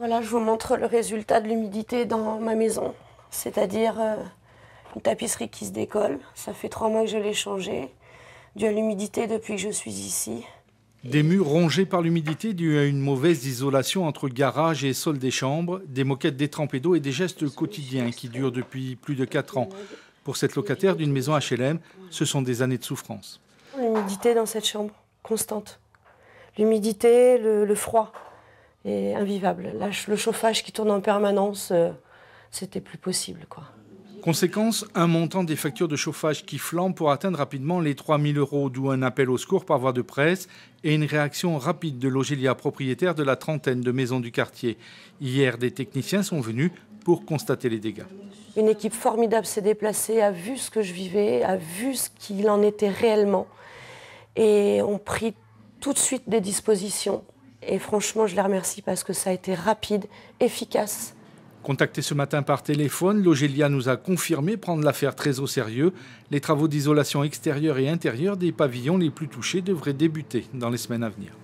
Voilà, je vous montre le résultat de l'humidité dans ma maison, c'est-à-dire euh, une tapisserie qui se décolle. Ça fait trois mois que je l'ai changée, dû à l'humidité depuis que je suis ici. Des murs rongés par l'humidité due à une mauvaise isolation entre garage et sol des chambres, des moquettes détrempées d'eau et des gestes quotidiens qui durent depuis plus de quatre ans. Pour cette locataire d'une maison HLM, ce sont des années de souffrance. L'humidité dans cette chambre, constante. L'humidité, le, froid et invivable. le chauffage qui tourne en permanence, euh, c'était plus possible. Quoi. Conséquence, un montant des factures de chauffage qui flambent pour atteindre rapidement les 3 000 euros, d'où un appel au secours par voie de presse et une réaction rapide de Logélia, propriétaire de la trentaine de maisons du quartier. Hier, des techniciens sont venus pour constater les dégâts. Une équipe formidable s'est déplacée, a vu ce que je vivais, a vu ce qu'il en était réellement et ont pris tout de suite des dispositions et franchement, je les remercie parce que ça a été rapide, efficace. Contacté ce matin par téléphone, l'Ogelia nous a confirmé prendre l'affaire très au sérieux. Les travaux d'isolation extérieure et intérieure des pavillons les plus touchés devraient débuter dans les semaines à venir.